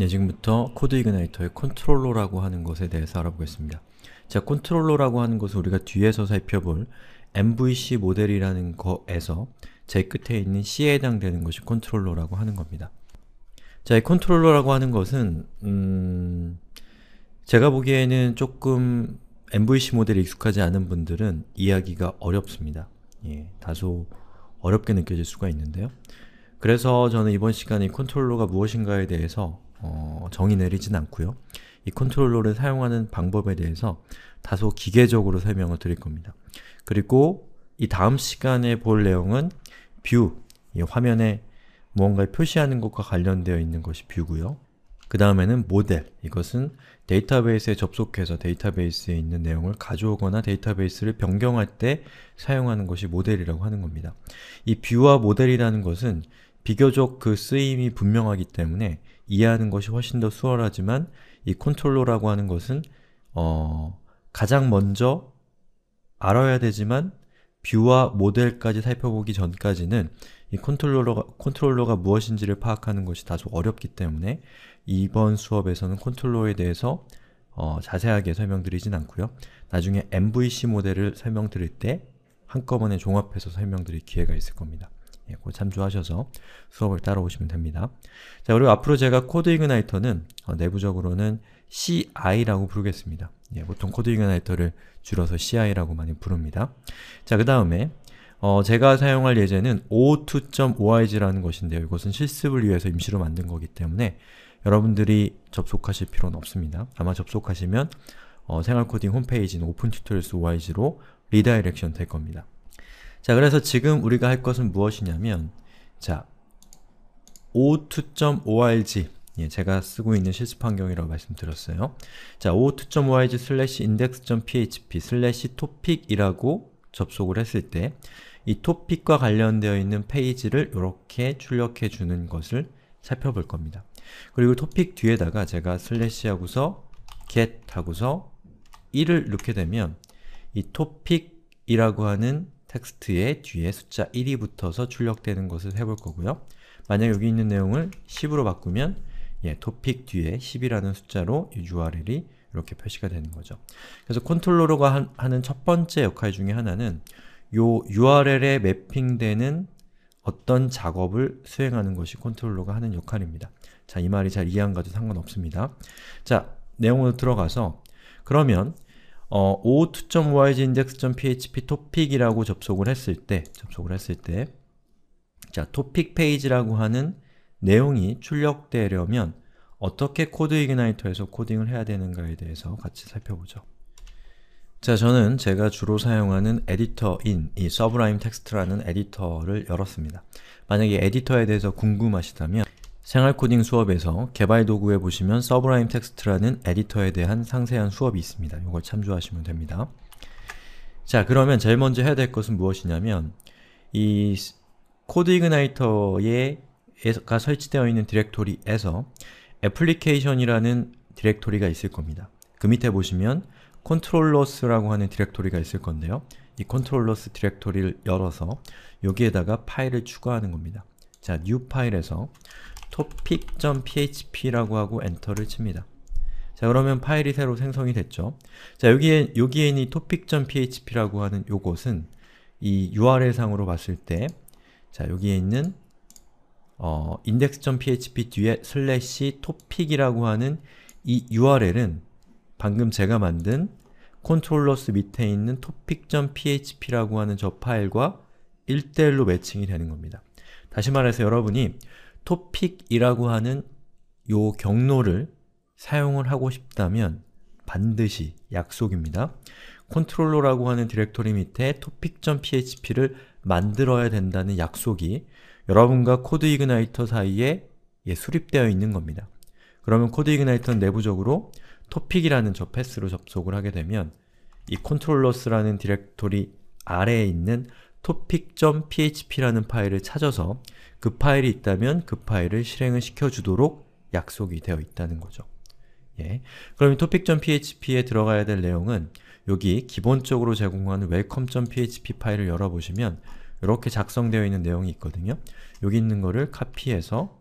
네, 지금부터 코드 이그나이터의 컨트롤러라고 하는 것에 대해서 알아보겠습니다. 자, 컨트롤러라고 하는 것은 우리가 뒤에서 살펴볼 MVC 모델이라는 거에서 제일 끝에 있는 C에 해당되는 것이 컨트롤러라고 하는 겁니다. 자, 이 컨트롤러라고 하는 것은 음... 제가 보기에는 조금 MVC 모델에 익숙하지 않은 분들은 이해하기가 어렵습니다. 예, 다소 어렵게 느껴질 수가 있는데요. 그래서 저는 이번 시간에 컨트롤러가 무엇인가에 대해서 어, 정의 내리진 않고요. 이 컨트롤러를 사용하는 방법에 대해서 다소 기계적으로 설명을 드릴 겁니다. 그리고 이 다음 시간에 볼 내용은 뷰, 이 화면에 무언가를 표시하는 것과 관련되어 있는 것이 뷰고요. 그 다음에는 모델, 이것은 데이터베이스에 접속해서 데이터베이스에 있는 내용을 가져오거나 데이터베이스를 변경할 때 사용하는 것이 모델이라고 하는 겁니다. 이 뷰와 모델이라는 것은 비교적 그 쓰임이 분명하기 때문에 이해하는 것이 훨씬 더 수월하지만 이 컨트롤러라고 하는 것은 어, 가장 먼저 알아야 되지만 뷰와 모델까지 살펴보기 전까지는 이 컨트롤러가, 컨트롤러가 무엇인지를 파악하는 것이 다소 어렵기 때문에 이번 수업에서는 컨트롤러에 대해서 어, 자세하게 설명드리진 않고요. 나중에 MVC 모델을 설명드릴 때 한꺼번에 종합해서 설명드릴 기회가 있을 겁니다. 예, 참조하셔서 수업을 따라오시면 됩니다. 자, 그리고 앞으로 제가 코드 이그나이터는 어, 내부적으로는 CI라고 부르겠습니다. 예, 보통 코드 이그나이터를 줄여서 CI라고 많이 부릅니다. 자, 그 다음에 어, 제가 사용할 예제는 o2.org라는 것인데요. 이것은 실습을 위해서 임시로 만든 거기 때문에 여러분들이 접속하실 필요는 없습니다. 아마 접속하시면 어, 생활코딩 홈페이지인 오픈튜토리얼스 org로 리다이렉션 될 겁니다. 자, 그래서 지금 우리가 할 것은 무엇이냐면 자, o2.org 예, 제가 쓰고 있는 실습 환경이라고 말씀드렸어요. 자, o2.org slash index.php slash topic이라고 접속을 했을 때이 topic과 관련되어 있는 페이지를 이렇게 출력해 주는 것을 살펴볼 겁니다. 그리고 topic 뒤에다가 제가 슬래시 하고서 get 하고서 1을 넣게 되면 이 topic이라고 하는 텍스트의 뒤에 숫자 1이 붙어서 출력되는 것을 해볼 거고요. 만약 여기 있는 내용을 10으로 바꾸면 예, 토픽 뒤에 10이라는 숫자로 URL이 이렇게 표시가 되는 거죠. 그래서 컨트롤러가 하는 첫 번째 역할 중에 하나는 요 URL에 매핑되는 어떤 작업을 수행하는 것이 컨트롤러가 하는 역할입니다. 자, 이 말이 잘 이해 안 가도 상관없습니다. 자, 내용으로 들어가서 그러면 어, o2.yg index.php 토픽이라고 접속을 했을 때 접속을 했을 때 자, 토픽 페이지라고 하는 내용이 출력되려면 어떻게 코드 이그나이터에서 코딩을 해야 되는가에 대해서 같이 살펴보죠. 자, 저는 제가 주로 사용하는 에디터인 이 서브라임 텍스트라는 에디터를 열었습니다. 만약에 에디터에 대해서 궁금하시다면 생활 코딩 수업에서 개발 도구에 보시면 서브라임 텍스트라는 에디터에 대한 상세한 수업이 있습니다. 이걸 참조하시면 됩니다. 자, 그러면 제일 먼저 해야 될 것은 무엇이냐면 이 코드 이그나이터에가 설치되어 있는 디렉토리에서 애플리케이션이라는 디렉토리가 있을 겁니다. 그 밑에 보시면 컨트롤러스라고 하는 디렉토리가 있을 건데요. 이 컨트롤러스 디렉토리를 열어서 여기에다가 파일을 추가하는 겁니다. 자, new 파일에서 topic.php라고 하고 엔터를 칩니다. 자 그러면 파일이 새로 생성이 됐죠. 자 여기에 여기에 있 topic.php라고 하는 요것은 이 URL 상으로 봤을 때자 여기에 있는 어, index.php 뒤에 슬래시 topic이라고 하는 이 URL은 방금 제가 만든 컨트롤러스 밑에 있는 topic.php라고 하는 저 파일과 1대1로 매칭이 되는 겁니다. 다시 말해서 여러분이 t o p i c 이라고 하는 이 경로를 사용을 하고 싶다면 반드시 약속입니다. 컨트롤러라고 하는 디렉토리 밑에 topic.php를 만들어야 된다는 약속이 여러분과 코드 이그나이터 사이에 예, 수립되어 있는 겁니다. 그러면 코드 이그나이터는 내부적으로 topic이라는 저 패스로 접속을 하게 되면 이 controllers라는 디렉토리 아래에 있는 topic.php라는 파일을 찾아서 그 파일이 있다면 그 파일을 실행을 시켜주도록 약속이 되어 있다는 거죠. 예. 그럼 topic.php에 들어가야 될 내용은 여기 기본적으로 제공하는 welcome.php 파일을 열어보시면 이렇게 작성되어 있는 내용이 있거든요. 여기 있는 거를 카피해서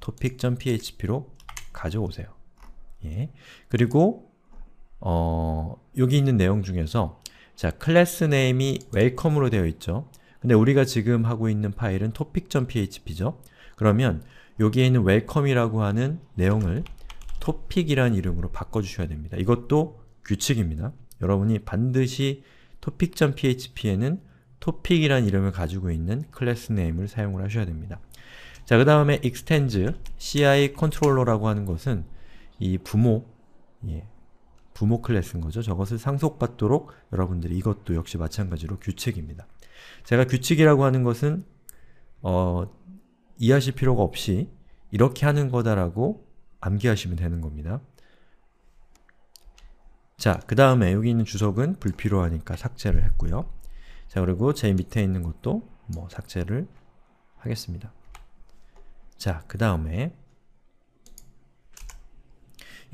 topic.php로 가져오세요. 예. 그리고 어, 여기 있는 내용 중에서 자, 클래스 네임이 웰컴으로 되어 있죠. 근데 우리가 지금 하고 있는 파일은 topic.php죠? 그러면 여기에 있는 welcome이라고 하는 내용을 t o p i c 이라는 이름으로 바꿔주셔야 됩니다. 이것도 규칙입니다. 여러분이 반드시 topic.php에는 t o p i c 이라는 이름을 가지고 있는 클래스 네임을 사용을 하셔야 됩니다. 자, 그 다음에 extends ci 컨트롤러라고 하는 것은 이 부모, 예, 부모 클래스인 거죠. 저것을 상속받도록 여러분들이 이것도 역시 마찬가지로 규칙입니다. 제가 규칙이라고 하는 것은 어, 이해하실 필요가 없이 이렇게 하는 거다라고 암기하시면 되는 겁니다. 자, 그 다음에 여기 있는 주석은 불필요하니까 삭제를 했고요. 자, 그리고 제 밑에 있는 것도 뭐 삭제를 하겠습니다. 자, 그 다음에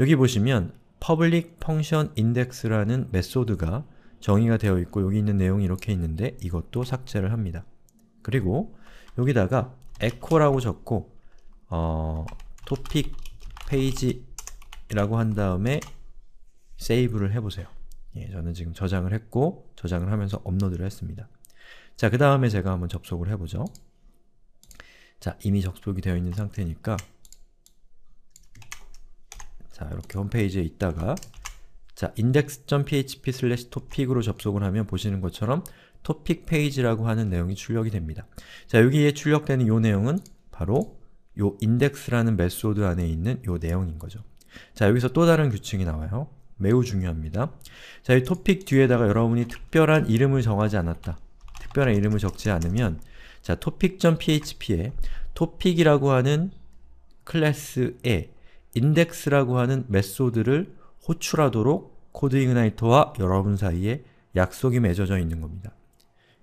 여기 보시면 public function index라는 메소드가 정의가 되어 있고 여기 있는 내용이 이렇게 있는데 이것도 삭제를 합니다. 그리고 여기다가 echo라고 적고 어, topic page라고 한 다음에 세이브를 해보세요. 예, 저는 지금 저장을 했고 저장을 하면서 업로드를 했습니다. 자, 그 다음에 제가 한번 접속을 해보죠. 자, 이미 접속이 되어 있는 상태니까 자, 이렇게 홈페이지에 있다가 자, index.php 슬래시 토픽으로 접속을 하면 보시는 것처럼 토픽 페이지라고 하는 내용이 출력이 됩니다. 자, 여기에 출력되는 요 내용은 바로 요 index라는 메소드 안에 있는 요 내용인 거죠. 자, 여기서 또 다른 규칙이 나와요. 매우 중요합니다. 자, 이 t o 뒤에다가 여러분이 특별한 이름을 정하지 않았다. 특별한 이름을 적지 않으면 자, topic.php에 topic이라고 하는 클래스에 index라고 하는 메소드를 호출하도록 코드 이그나이터와 여러분 사이에 약속이 맺어져 있는 겁니다.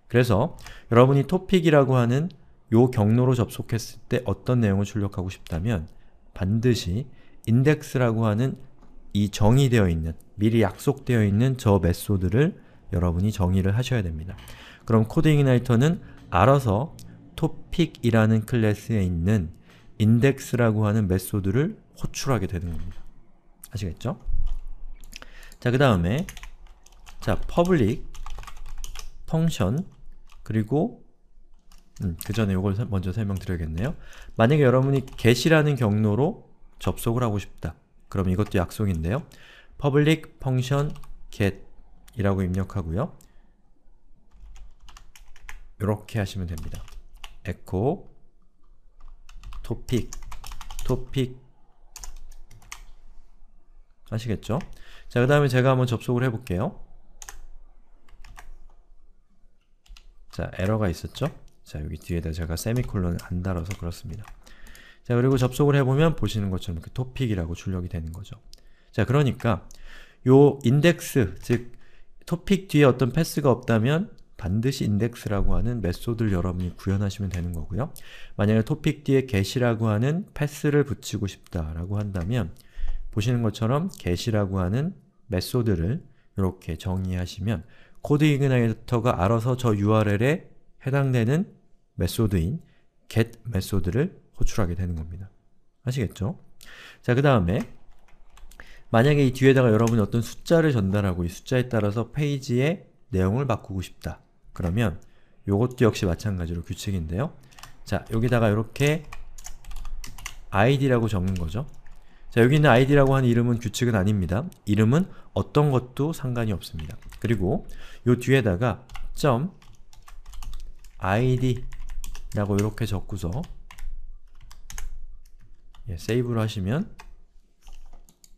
그래서 여러분이 토픽이라고 하는 요 경로로 접속했을 때 어떤 내용을 출력하고 싶다면 반드시 인덱스라고 하는 이 정의되어 있는, 미리 약속되어 있는 저 메소드를 여러분이 정의를 하셔야 됩니다. 그럼 코딩이나이터는 알아서 토픽이라는 클래스에 있는 인덱스라고 하는 메소드를 호출하게 되는 겁니다. 아시겠죠? 자, 그 다음에 자, public function 그리고 음, 그 전에 이걸 먼저 설명드려야겠네요. 만약에 여러분이 get이라는 경로로 접속을 하고 싶다. 그럼 이것도 약속인데요. public function get 이라고 입력하고요. 이렇게 하시면 됩니다. echo topic topic 아시겠죠? 자, 그 다음에 제가 한번 접속을 해볼게요. 자, 에러가 있었죠? 자, 여기 뒤에다 제가 세미콜론을 안 달아서 그렇습니다. 자, 그리고 접속을 해보면 보시는 것처럼 이렇게 토픽이라고 출력이 되는 거죠. 자, 그러니까 요 인덱스, 즉 토픽 뒤에 어떤 패스가 없다면 반드시 인덱스라고 하는 메소드를 여러분이 구현하시면 되는 거고요. 만약에 토픽 뒤에 get이라고 하는 패스를 붙이고 싶다라고 한다면 보시는 것처럼 get이라고 하는 메소드를 이렇게 정의하시면 코드 이그나이터가 알아서 저 URL에 해당되는 메소드인 get 메소드를 호출하게 되는 겁니다. 아시겠죠? 자, 그 다음에 만약에 이 뒤에다가 여러분이 어떤 숫자를 전달하고 이 숫자에 따라서 페이지의 내용을 바꾸고 싶다. 그러면 요것도 역시 마찬가지로 규칙인데요. 자, 여기다가 이렇게 id라고 적는 거죠. 자, 여기 있는 id라고 하는 이름은 규칙은 아닙니다. 이름은 어떤 것도 상관이 없습니다. 그리고 요 뒤에다가 점 id라고 이렇게 적고서 예, 세이브를 하시면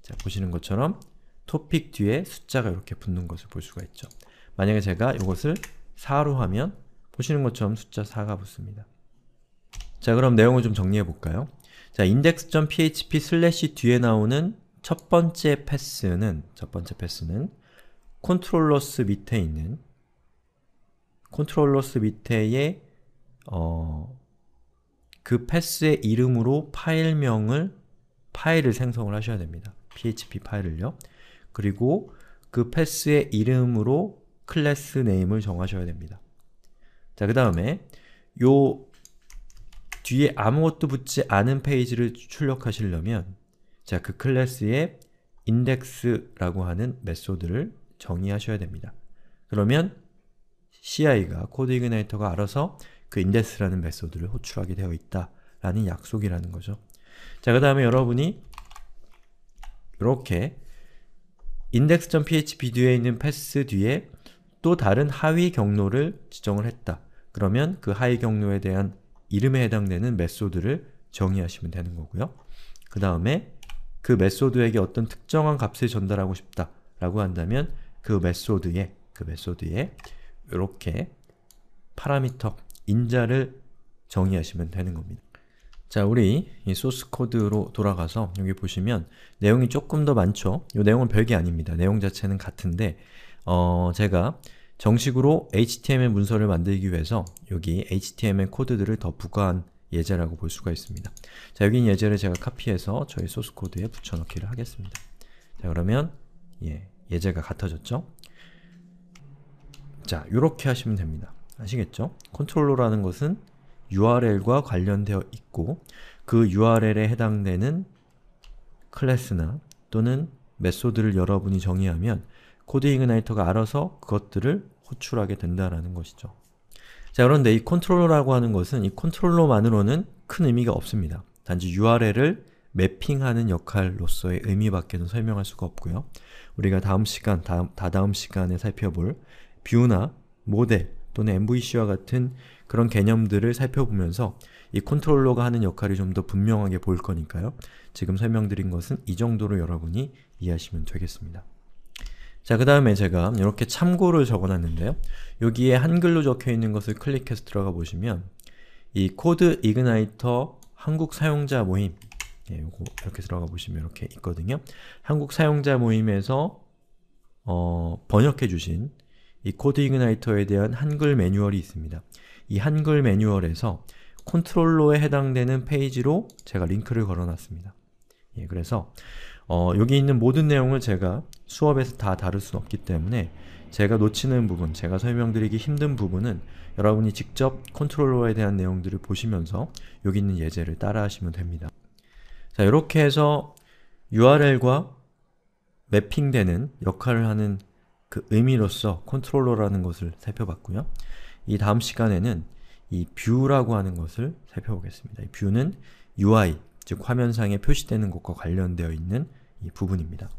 자, 보시는 것처럼 topic 뒤에 숫자가 이렇게 붙는 것을 볼 수가 있죠. 만약에 제가 이것을 4로 하면 보시는 것처럼 숫자 4가 붙습니다. 자 그럼 내용을 좀 정리해 볼까요? 자, index.php 슬래시 뒤에 나오는 첫 번째 패스는 첫 번째 패스는 컨트롤러스 밑에 있는 컨트롤러스 밑에의 어, 그 패스의 이름으로 파일명을 파일을 생성을 하셔야 됩니다. php 파일을요. 그리고 그 패스의 이름으로 클래스 네임을 정하셔야 됩니다. 자, 그 다음에 요 뒤에 아무것도 붙지 않은 페이지를 출력하시려면 자, 그 클래스에 index라고 하는 메소드를 정의하셔야 됩니다. 그러면 CI가, 코드 이그네이터가 알아서 그 index라는 메소드를 호출하게 되어 있다 라는 약속이라는 거죠. 자, 그 다음에 여러분이 이렇게 index.php 뒤에 있는 패스 뒤에 또 다른 하위 경로를 지정을 했다. 그러면 그 하위 경로에 대한 이름에 해당되는 메소드를 정의하시면 되는 거고요. 그 다음에 그 메소드에게 어떤 특정한 값을 전달하고 싶다 라고 한다면 그 메소드에 그 메소드에 이렇게 파라미터 인자를 정의하시면 되는 겁니다. 자, 우리 이 소스 코드로 돌아가서 여기 보시면 내용이 조금 더 많죠? 이 내용은 별게 아닙니다. 내용 자체는 같은데 어, 제가 정식으로 HTML 문서를 만들기 위해서 여기 HTML 코드들을 더 부과한 예제라고 볼 수가 있습니다. 자, 여기 는 예제를 제가 카피해서 저희 소스 코드에 붙여넣기를 하겠습니다. 자, 그러면 예, 예제가 같아졌죠? 자, 이렇게 하시면 됩니다. 아시겠죠? 컨트롤러라는 것은 URL과 관련되어 있고 그 URL에 해당되는 클래스나 또는 메소드를 여러분이 정의하면 코드 이그나이터가 알아서 그것들을 호출하게 된다라는 것이죠. 자, 그런데 이 컨트롤러라고 하는 것은 이 컨트롤러만으로는 큰 의미가 없습니다. 단지 URL을 매핑하는 역할로서의 의미밖에는 설명할 수가 없고요. 우리가 다음 시간, 다음, 다다음 시간에 살펴볼 뷰나 모델 또는 MVC와 같은 그런 개념들을 살펴보면서 이 컨트롤러가 하는 역할이 좀 더 분명하게 보일 거니까요. 지금 설명드린 것은 이 정도로 여러분이 이해하시면 되겠습니다. 자, 그 다음에 제가 이렇게 참고를 적어놨는데요. 여기에 한글로 적혀있는 것을 클릭해서 들어가 보시면 이 코드 이그나이터 한국 사용자 모임 예, 요거 이렇게 들어가 보시면 이렇게 있거든요. 한국 사용자 모임에서 어, 번역해 주신 이 코드 이그나이터에 대한 한글 매뉴얼이 있습니다. 이 한글 매뉴얼에서 컨트롤러에 해당되는 페이지로 제가 링크를 걸어놨습니다. 예, 그래서 어, 여기 있는 모든 내용을 제가 수업에서 다 다룰 수 없기 때문에 제가 놓치는 부분, 제가 설명드리기 힘든 부분은 여러분이 직접 컨트롤러에 대한 내용들을 보시면서 여기 있는 예제를 따라 하시면 됩니다. 자, 이렇게 해서 URL과 매핑되는 역할을 하는 그 의미로서 컨트롤러라는 것을 살펴봤고요. 이 다음 시간에는 이 뷰라고 하는 것을 살펴보겠습니다. 뷰는 UI, 즉 화면상에 표시되는 것과 관련되어 있는 이 부분입니다.